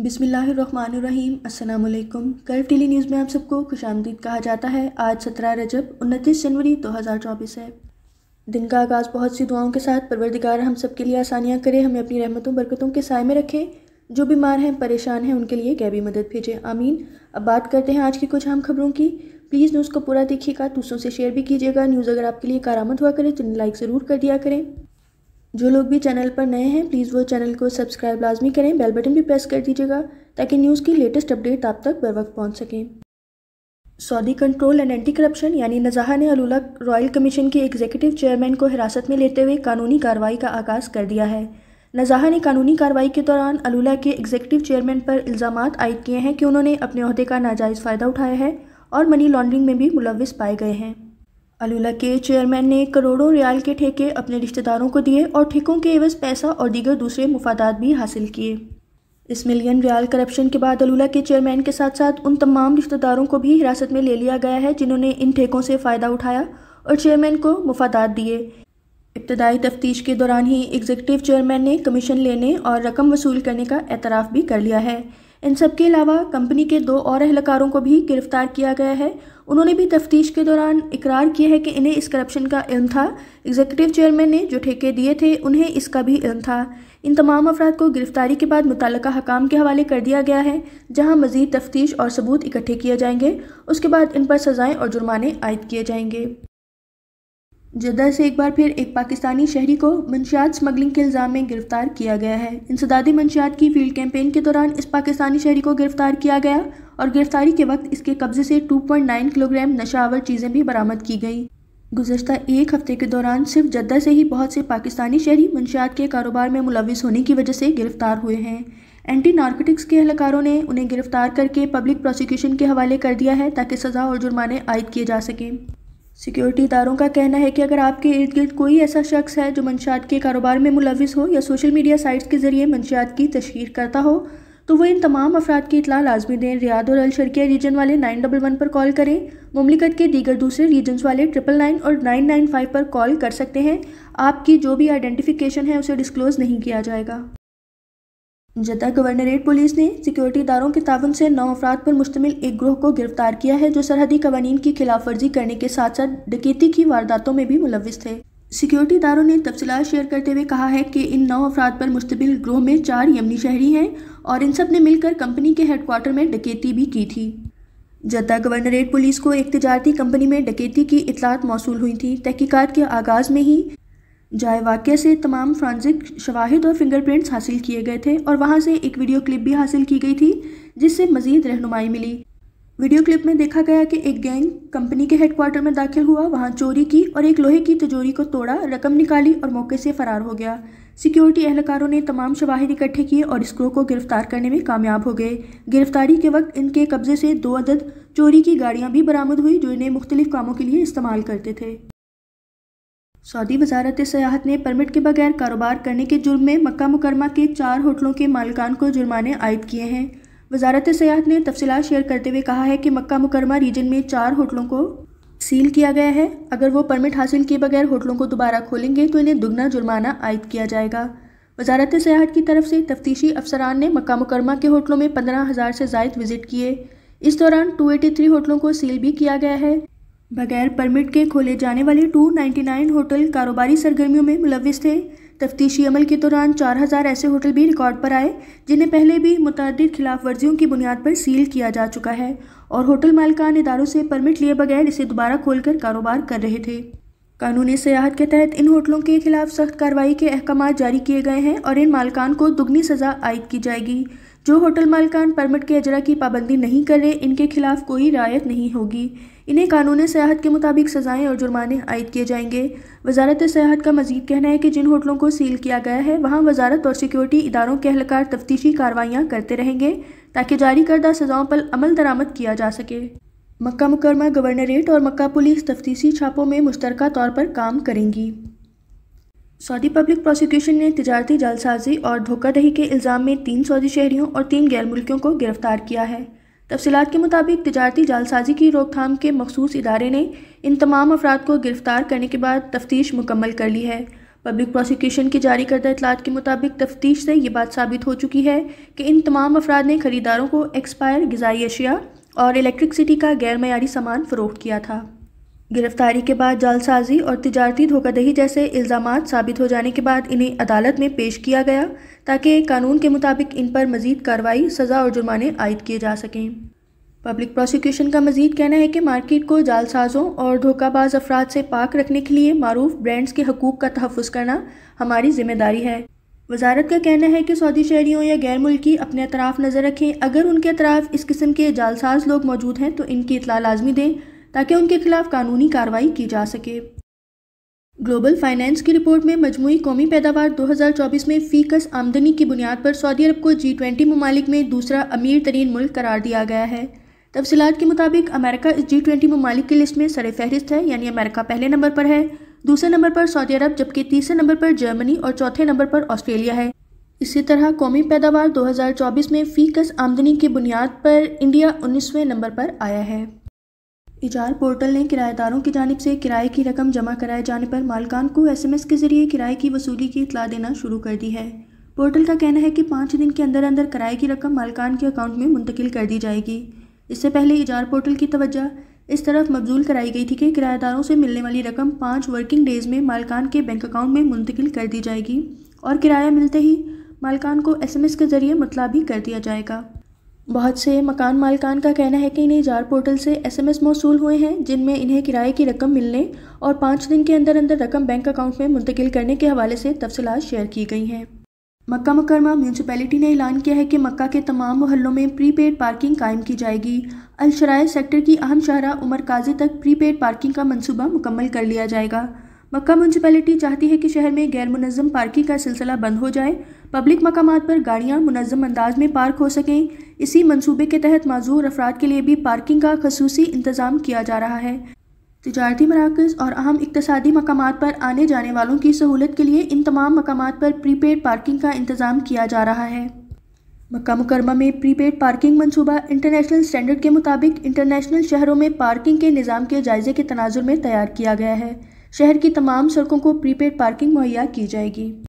रहीम अल्लाम curve daily news में आप सबको खुश आमदीद कहा जाता है आज सत्रह रजब उनतीस जनवरी दो हज़ार चौबीस है दिन का आगाज़ बहुत सी दुआओं के साथ परवरदिगार हम सब के लिए आसानियाँ करें हमें अपनी रहमतों बरकतों के साय में रखें जो बीमार हैं परेशान हैं उनके लिए गैबी मदद भेजें आमीन अब बात करते हैं आज की कुछ अहम खबरों की प्लीज़ न्यूज़ को पूरा देखिएगा दूसरों से शेयर भी कीजिएगा न्यूज़ अगर आपके लिए कारामद हुआ करें तो लाइक ज़रूर कर दिया करें जो लोग भी चैनल पर नए हैं प्लीज़ वो चैनल को सब्सक्राइब लाजमी करें बेल बटन भी प्रेस कर दीजिएगा ताकि न्यूज़ की लेटेस्ट अपडेट आप तक बर वक्त पहुँच सकें Saudi control and anti corruption यानी नजहा ने अलूला रॉयल कमीशन के एग्जीक्यूटिव चेयरमैन को हिरासत में लेते हुए कानूनी कार्रवाई का आगाज़ कर दिया है नजहा ने कानूनी कार्रवाई के दौरान अलूला के एग्जीक्यूटिव चेयरमैन पर इल्ज़ाम आयद किए हैं कि उन्होंने अपने अहदे का नाजायज़ फ़ायदा उठाया है और मनी लॉन्ड्रिंग में भी मुलविस पाए गए हैं अलूला के चेयरमैन ने करोड़ों रियाल के ठेके अपने रिश्तेदारों को दिए और ठेकों के एवज पैसा और दीगर दूसरे मुफादात भी हासिल किए इस मिलियन रियाल करप्शन के बाद अलूला के चेयरमैन के साथ साथ उन तमाम रिश्तेदारों को भी हिरासत में ले लिया गया है जिन्होंने इन ठेकों से फ़ायदा उठाया और चेयरमैन को मुफादात दिए इब्तदाई तफ्तीश के दौरान ही एग्जीक्यूटिव चेयरमैन ने कमीशन लेने और रकम वसूल करने का एतराफ़ भी कर लिया है इन सब के अलावा कंपनी के दो और अहलकारों को भी गिरफ्तार किया गया है उन्होंने भी तफ्तीश के दौरान इकरार किया है कि इन्हें इस करप्शन का इल्म था एग्जीक्यूटिव चेयरमैन ने जो ठेके दिए थे उन्हें इसका भी इल्म था इन तमाम अफराद को गिरफ्तारी के बाद मुतल हकाम के हवाले कर दिया गया है जहाँ मजीद तफ्तीश और सबूत इकट्ठे किए जाएंगे उसके बाद इन पर सज़ाएँ और जुर्माने आयद किए जाएंगे जद्दा से एक बार फिर एक पाकिस्तानी शहरी को मंशियात स्मगलिंग के इल्ज़ाम में गिरफ्तार किया गया है इंसदादी मंशियात की फील्ड कैंपेन के दौरान इस पाकिस्तानी शहरी को गिरफ्तार किया गया और गिरफ्तारी के वक्त इसके कब्जे से 2.9 किलोग्राम नशावर चीज़ें भी बरामद की गई गुजशत एक हफ्ते के दौरान सिर्फ जद्दा से ही बहुत से पाकिस्तानी शहरी मंशियात के कारोबार में मुलविस होने की वजह से गिरफ्तार हुए हैं एंटी नार्कोटिक्स के अहलकारों ने उन्हें गिरफ्तार करके पब्लिक प्रोसिक्यूशन के हवाले कर दिया है ताकि सज़ा और जुर्माने आयद किए जा सकें सिक्योरिटी इदारों का कहना है कि अगर आपके इर्द गिर्द कोई ऐसा शख्स है जो मंशात के कारोबार में मुलविस हो या सोशल मीडिया साइट्स के ज़रिए मंशात की तशहर करता हो तो वह इन तमाम अफराद की इतला लाजमी दें रियाद और अलशरकिया रीजन वाले नाइन डबल वन पर कॉल करें ममलिकत के दीगर दूसरे रीजन्स वाले ट्रिपल नाइन और नाइन नाइन फाइव पर कॉल कर सकते हैं आपकी जो भी आइडेंटिफिकेशन है उसे डिस्क्लोज़ नहीं किया जाएगा जद्दा गवर्नरेट पुलिस ने सिक्योरिटी दारों के तावन से नौ अफराद पर मुश्तमिल एक ग्रोह को गिरफ्तार किया है जो सरहदी कवानीन की खिलाफवर्जी करने के साथ साथ डकैती की वारदातों में भी मुलविस थे सिक्योरिटी दारों ने तफसलत शेयर करते हुए कहा है कि इन नौ अफराद पर मुश्तमिल ग्रोह में चार यमनी शहरी हैं और इन सब ने मिलकर कंपनी के हेडकोार्टर में डकैती भी की थी जद्दा गवर्नरेट पुलिस को एक तजारती कंपनी में डकैती की इतलात मौसू हुई थी तहकीकात के आगाज़ में ही जाए वाक्य से तमाम फ्रांसिक शवाहद और फिंगरप्रिंट्स हासिल किए गए थे और वहाँ से एक वीडियो क्लिप भी हासिल की गई थी जिससे मजीद रहनुमाई मिली वीडियो क्लिप में देखा गया कि एक गैंग कंपनी के हेडक्वार्टर में दाखिल हुआ वहाँ चोरी की और एक लोहे की तिजोरी को तोड़ा रकम निकाली और मौके से फरार हो गया सिक्योरिटी एहलकारों ने तमाम शवाहिद इकट्ठे किए और इस ग्रोह को गिरफ्तार करने में कामयाब हो गए गिरफ्तारी के वक्त इनके कब्जे से दो अदद चोरी की गाड़ियाँ भी बरामद हुई जो इन्हें मुख्तलिफ कामों के लिए इस्तेमाल करते थे सऊदी वजारत सयाहत ने परमिट के बगैर कारोबार करने के जुर्म में मक्का मुकरमा के चार होटलों के मालिकान को जुर्माने आयद किए हैं वजारत सयाहत ने तफसी शेयर करते हुए कहा है कि मक्का मुकरमा रीजन में चार होटलों को सील किया गया है अगर वो परमिट हासिल किए बगैर होटलों को दोबारा खोलेंगे तो इन्हें दुगना जुर्माना आयद किया जाएगा वजारत सयाहत की तरफ से तफ्तीशी अफसरान ने मक्का मुकरमा के होटलों में पंद्रह हज़ार से जायद विजिट किए इस दौरान टू एटी थ्री होटलों को सील भी किया गया है बगैर परमिट के खोले जाने वाले 299 होटल कारोबारी सरगर्मियों में मुलविस थे तफ्तीशी अमल के दौरान 4000 ऐसे होटल भी रिकॉर्ड पर आए जिन्हें पहले भी मुतद खिलाफ वर्जियों की बुनियाद पर सील किया जा चुका है और होटल मालिकान इदारों से परमिट लिए बगैर इसे दोबारा खोलकर कारोबार कर रहे थे कानूनी सियाहत के तहत इन होटलों के खिलाफ सख्त कार्रवाई के अहकाम जारी किए गए हैं और इन मालकान को दुगनी सज़ा आयद की जाएगी जो होटल मालकान परमिट के अजरा की पाबंदी नहीं कर रहे इनके खिलाफ कोई रायत नहीं होगी इन्हें कानून सयाहत के मुताबिक सज़ाएँ और जुर्माने आयद किए जाएंगे वजारत सयाहत का मजीद कहना है कि जिन होटलों को सील किया गया है वहाँ वजारत और सिक्योरिटी इदारों के अहलकार तफ्तीशी कार्रवाइयाँ करते रहेंगे ताकि जारी करदा सज़ाओं पर अमल दरामद किया जा सके मक्का मुकरमा गवर्नरेट और मक्का पुलिस तफ्तीशी छापों में मुश्तरक तौर पर काम करेंगी सऊदी पब्लिक प्रोसिक्यूशन ने तजारती जालसाजी और धोखाधही के इल्ज़ाम में तीन सऊदी शहरियों और तीन गैर मुल्कियों को गिरफ्तार किया है तफसीत के मुताबिक तजारती जालसाजी की रोकथाम के मखसूस इदारे ने इन तमाम अफराद को गिरफ़्तार करने के बाद तफ्तीश मुकम्मल कर ली है पब्लिक प्रोसिक्यूशन की जारी करदा इतलात के मुताबिक तफ्तीश से ये बात साबित हो चुकी है कि इन तमाम अफराद ने ख़रीदारों को एक्सपायर गजाई अशिया और इलेक्ट्रिकसिटी का गैर मैारी सामान फ़रोख्त किया था गिरफ्तारी के बाद जालसाजी और तजारती धोखाधही जैसे इल्ज़ाम साबित हो जाने के बाद इन्हें अदालत में पेश किया गया ताकि कानून के मुताबिक इन पर मजीद कार्रवाई सज़ा और जुर्माने आयद किए जा सकें पब्लिक प्रोसिक्यूशन का मजीद कहना है कि मार्केट को जालसाजों और धोखाबाज अफराद से पाक रखने के लिए मरूफ ब्रांड्स के हकूक़ का तहफ़ करना हमारी जिम्मेदारी है वजारत का कहना है कि सऊदी शहरीों या गैर मुल्की अपने अतराफ़ नज़र रखें अगर उनके अतराफ़ इस किस्म के जालसाज लोग मौजूद हैं तो इनकी इतला लाजमी दें ताकि उनके खिलाफ कानूनी कार्रवाई की जा सके ग्लोबल फाइनेंस की रिपोर्ट में मजमू कौमी पैदावार 2024 में फीकस आमदनी की बुनियाद पर सऊदी अरब को जी ट्वेंटी ममालिक में दूसरा अमीर तरीन मुल्क करार दिया गया है तफसीत के मुताबिक अमेरिका इस जी ट्वेंटी ममालिक की लिस्ट में सर फहरिस्त है यानी अमेरिका पहले नंबर पर है दूसरे नंबर पर सऊदी अरब जबकि तीसरे नंबर पर जर्मनी और चौथे नंबर पर ऑस्ट्रेलिया है इसी तरह कौमी पैदावार 2024 में फीकस आमदनी की बुनियाद पर इंडिया उन्नीसवें नंबर पर आया है इजार पोर्टल ने किराएदारों की जानब से किराए की रकम जमा कराए जाने पर मालकान को एसएमएस के जरिए किराए की वसूली की इतला देना शुरू कर दी है पोर्टल का कहना है कि पाँच दिन के अंदर अंदर किराए की रकम मालकान के अकाउंट में मुंतकिल कर दी जाएगी इससे पहले इजार पोर्टल की तवज्जा इस तरफ मबजूल कराई गई थी कि किराएदारों से मिलने वाली रकम पाँच वर्किंग डेज़ में मालकान के बैंक अकाउंट में मुंतकिल कर दी जाएगी और किराया मिलते ही मालकान को एस के ज़रिए मतला भी कर दिया जाएगा बहुत से मकान मालकान का कहना है कि इन्हें जार पोर्टल से एसएमएस मौसू हुए हैं जिनमें इन्हें किराए की रकम मिलने और पाँच दिन के अंदर अंदर रकम बैंक अकाउंट में मुंतकिल करने के हवाले से तफसलत शेयर की गई हैं मक्का मकरमा म्यूनसिपैलिटी ने ऐलान किया है कि मक्का के तमाम मोहल्लों में प्री पेड पार्किंग कायम की जाएगी अलशराय सेक्टर की अहम शाहरा उमर काजी तक प्री पेड पार्किंग का मनसूबा मुकम्मल कर लिया जाएगा मक्का म्यूनसिपैलिटी चाहती है कि शहर में गैर मुनज़म पार्किंग का सिलसिला बंद हो जाए पब्लिक मकाम पर गाड़ियाँ मुनज़म अंदाज में पार्क हो सकें इसी मनसूबे के तहत मजूर अफराद के लिए भी पार्किंग का खसूसी इंतज़ाम किया जा रहा है तजारती मराकज़ और अहम इकतदी मकाम पर आने जाने वालों की सहूलत के लिए इन तमाम मकाम पर प्रीपेड पार्किंग का इंतज़ाम किया जा रहा है मक् मुकरमा में प्रीपेड पार्किंग मनसूबा इंटरनेशनल स्टैंडर्ड के मुताबिक इंटरनेशनल शहरों में पार्किंग के निज़ाम के जायजे के तनाजुर में तैयार किया गया है शहर की तमाम सड़कों को प्रीपेड पार्किंग मुहैया की जाएगी